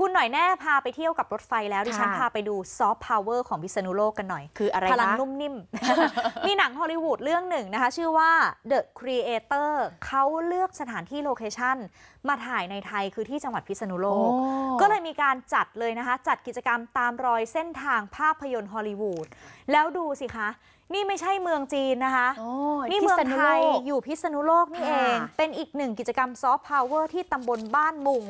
คุณหน่อยแน่พาไปเที่ยวกับรถไฟแล้วดิฉันพาไปดูซอฟต์พาวเวอร์ของพิษณุโลกกันหน่อยคืออะไรพลังนุ่มนิ่มมีหนังฮอลลีวูดเรื่องหนึ่งนะคะ ชื่อว่า The Creator เขาเลือกสถานที่โลเคชั่นมาถ่ายในไทยคือที่จังหวัดพิษณุโลก ก็เลยมีการจัดเลยนะคะ จัดกิจกรรมตามรอยเส้นทางภาพยนตร์ฮอลลีวูด แล้วดูสิคะ นี่ไม่ใช่เมืองจีนนะคะนี่เมืองไทยอยู่พิษณุโลกนี่เอง เป็นอีกหนึ่งกิจกรรมซอฟต์พาวเวอร์ที่ตำบลบ้านมุง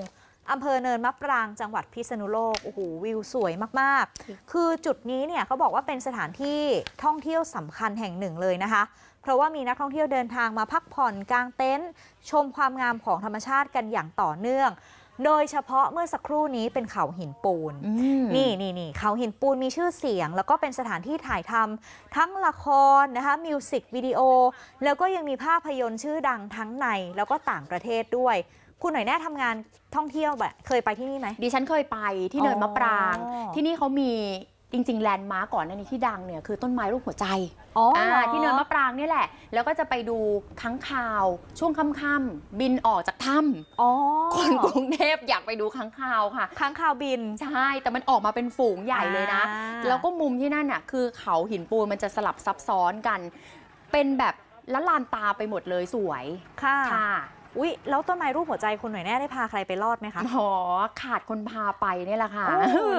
อำเภอเนินมะปรางจังหวัดพิษณุโลกโอ้โหวิวสวยมาก ๆ คือจุดนี้เนี่ยเขาบอกว่าเป็นสถานที่ท่องเที่ยวสำคัญแห่งหนึ่งเลยนะคะ เพราะว่ามีนักท่องเที่ยวเดินทางมาพักผ่อนกลางเต็นท์ชมความงามของธรรมชาติกันอย่างต่อเนื่อง โดยเฉพาะเมื่อสักครู่นี้เป็นเขาหินปูน นี่นี่นี่เขาหินปูนมีชื่อเสียง แล้วก็เป็นสถานที่ถ่ายทำทั้งละครนะคะมิวสิกวิดีโอแล้วก็ยังมีภาพยนตร์ชื่อดังทั้งในแล้วก็ต่างประเทศด้วยคุณหน่อยแน่ทำงานท่องเที่ยวแบบเคยไปที่นี่ไหมดิฉันเคยไปที่เนินมะปราง ที่นี่เขามีจริงๆแลนด์มาร์กก่อนในนี้ที่ดังเนี่ยคือต้นไม้รูปหัวใจอ๋อที่เนินมะปรางนี่แหละ แล้วก็จะไปดูค้างคาวช่วงค่ำๆบินออกจากถ้ำคนกรุงเทพอยากไปดูค้างคาวค่ะค้างคาวบินใช่ แต่มันออกมาเป็นฝูงใหญ่เลยนะแล้วก็มุมที่นั่นน่ะคือเขาหินปูนมันจะสลับซับซ้อนกัน เป็นแบบละลานตาไปหมดเลยสวยค่ะอุ๊ยแล้วต้นไม้รูปหัวใจคุณหน่อยแน่ได้พาใครไปรอดไหมคะอ๋อขาดคนพาไปเนี่ยแหละค่ะ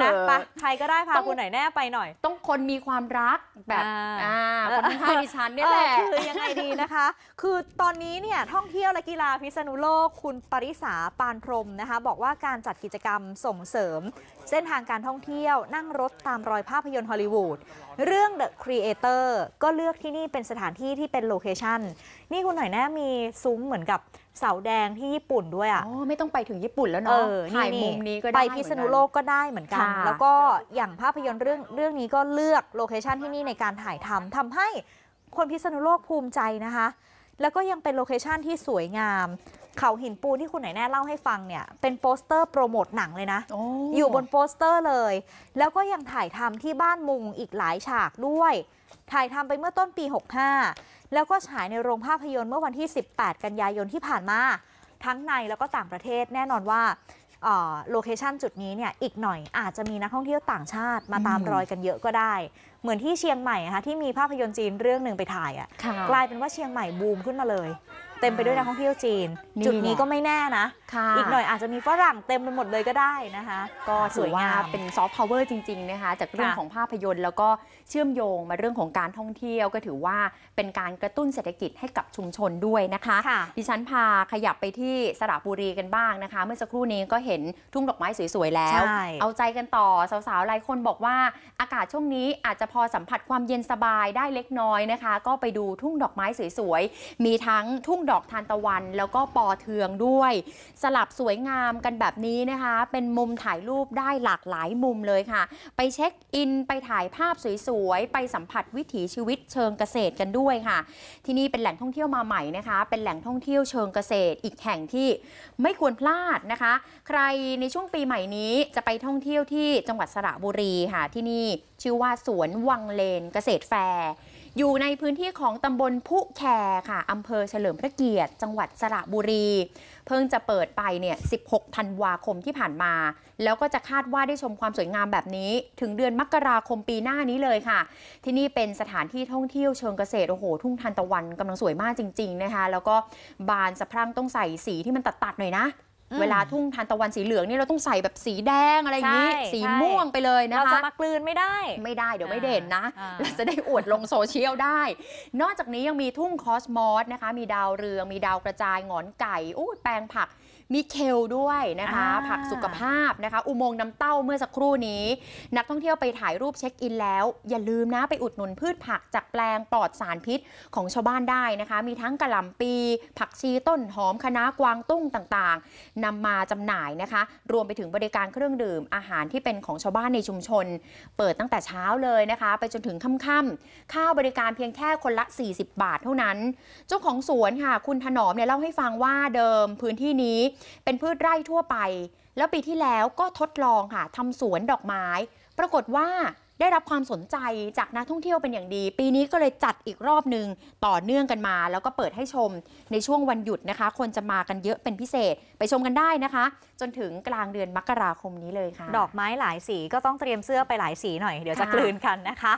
นะปะใครก็ได้พาคุณหน่อยแน่ไปหน่อย ต้องคนมีความรักแบบอ่าคนท้่ชดิฉันนี่แหละคือยังไงดีนะคะ คือตอนนี้เนี่ยท่องเที่ยวและกีฬาพิษณุโลกคุณปริษาปานพรมนะคะ บอกว่าการจัดกิจกรรมส่งเสริม เส้นทางการท่องเที่ยวนั่งรถตามรอยภาพยนตร์ฮอลลีวูดเรื่อง The Creator ก็เลือกที่นี่เป็นสถานที่ที่เป็นโลเคชันนี่คุณหน่อยแน่มีซุ้มเหมือนกับเสาแดงที่ญี่ปุ่นด้วยอ่ะอ๋อไม่ต้องไปถึงญี่ปุ่นแล้วเนาะถ่ายมุมนี้ก็ได้ไปพิษณุโลกก็ได้เหมือนกัน แล้วก็อย่างภาพยนตร์เรื่องเรื่องนี้ก็เลือกโลเคชันที่นี่ในการถ่ายทำทำให้คนพิษณุโลกภูมิใจนะคะแล้วก็ยังเป็นโลเคชันที่สวยงามเขาหินปูนที่คุณไหนแน่เล่าให้ฟังเนี่ย เป็นโปสเตอร์โปรโมทหนังเลยนะออยู่บนโปสเตอร์เลย แล้วก็ยังถ่ายทำที่บ้านมุงอีกหลายฉากด้วย ถ่ายทำไปเมื่อต้นปี65แล้วก็ฉายในโรงภาพยนตร์เมื่อวันที่ 18 กันยายนที่ผ่านมาทั้งในแล้วก็ต่างประเทศแน่นอนว่าโลเคชันจุดนี้เนี่ยอีกหน่อยอาจจะมีนักท่องเที่ยวต่างชาติมาตามรอยกันเยอะก็ได้ เหมือนที่เชียงใหม่ค่ะที่มีภาพยนตร์จีนเรื่องหนึ่งไปถ่ายอะ่ะกลายเป็นว่าเชียงใหม่บูมขึ้นมาเลยเต็มไปด้วยนักท่องเที่ยวจีน จุดนี้ก็ไม่แน่นะ อีกหน่อยอาจจะมีฝรั่งเต็มไปหมดเลยก็ได้นะคะ ก็สวยงามเป็นซอฟต์พาวเวอร์จริงๆนะคะจากเรื่องของภาพยนตร์ แล้วก็เชื่อมโยงมาเรื่องของการท่องเที่ยวก็ถือว่าเป็นการกระตุ้นเศรษฐกิจให้กับชุมชนด้วยนะคะดิฉันพาขยับไปที่สระบุรีกันบ้างนะคะเมื่อสักครู่นี้ก็เห็นทุ่งดอกไม้สวยๆแล้ว เอาใจกันต่อสาวๆหลายคนบอกว่าอากาศช่วงนี้อาจจะพอสัมผัสความเย็นสบายได้เล็กน้อยนะคะ ก็ไปดูทุ่งดอกไม้สวยๆมีทั้งทุ่งดอกทานตะวันแล้วก็ปอเทืองด้วย สลับสวยงามกันแบบนี้นะคะ เป็นมุมถ่ายรูปได้หลากหลายมุมเลยค่ะ ไปเช็คอินไปถ่ายภาพสวยๆไปสัมผัสวิถีชีวิตเชิงเกษตรกันด้วยค่ะ ที่นี่เป็นแหล่งท่องเที่ยวมาใหม่นะคะ เป็นแหล่งท่องเที่ยวเชิงเกษตรอีกแห่งที่ไม่ควรพลาดนะคะ ใครในช่วงปีใหม่นี้จะไปท่องเที่ยวที่จังหวัดสระบุรีค่ะที่นี่ชื่อว่าสวนวังเลนเกษตรแฟร์อยู่ในพื้นที่ของตำบลผู้แคร์ค่ะอำเภอเฉลิมพระเกียรติ จังหวัดสระบุรี เพิ่งจะเปิดไปเนี่ย 16 ธันวาคมที่ผ่านมา แล้วก็จะคาดว่าได้ชมความสวยงามแบบนี้ ถึงเดือนมกราคมปีหน้านี้เลยค่ะ ที่นี่เป็นสถานที่ท่องเที่ยวเชิงเกษตรโอ้โหทุ่งทานตะวันกำลังสวยมากจริง ๆ นะคะแล้วก็บานสะพรั่งต้องใส่สีที่มันตัดๆหน่อยนะเวลาทุ่งทานตะวันสีเหลืองนี่เราต้องใส่แบบสีแดงอะไรอย่างนี้ สีม่วงไปเลยนะคะเราจะมากลืนไม่ได้ไม่ได้เดี๋ยวไม่เด่นนะเราจะได้อวดลงโซเชียลได้ นอกจากนี้ยังมีทุ่งคอสมอสนะคะมีดาวเรืองมีดาวกระจายงอนไก่ อู้แปลงผักมีเคลด้วยนะคะ ผักสุขภาพนะคะ อุโมงค์น้ำเต้าเมื่อสักครู่นี้ นักท่องเที่ยวไปถ่ายรูปเช็คอินแล้ว อย่าลืมนะไปอุดหนุนพืชผักจากแปลงปลอดสารพิษของชาวบ้านได้นะคะ มีทั้งกระหล่ำปีผักชีต้นหอมคะน้ากวางตุ้งต่างนำมาจำหน่ายนะคะ รวมไปถึงบริการเครื่องดื่ม อาหารที่เป็นของชาวบ้านในชุมชน เปิดตั้งแต่เช้าเลยนะคะ ไปจนถึงค่ำๆค่าวบริการเพียงแค่คนละ 40 บาทเท่านั้นเจ้าของสวนค่ะ คุณถนอมเนี่ยเล่าให้ฟังว่าเดิมพื้นที่นี้เป็นพืชไร่ทั่วไป แล้วปีที่แล้วก็ทดลองค่ะทำสวนดอกไม้ ปรากฏว่าได้รับความสนใจจากนักท่องเที่ยวเป็นอย่างดี ปีนี้ก็เลยจัดอีกรอบหนึ่งต่อเนื่องกันมา แล้วก็เปิดให้ชม ในช่วงวันหยุดนะคะ คนจะมากันเยอะเป็นพิเศษไปชมกันได้นะคะ จนถึงกลางเดือนมกราคมนี้เลยค่ะ ดอกไม้หลายสีก็ต้องเตรียมเสื้อไปหลายสีหน่อย เดี๋ยวจะกลืนกันนะคะ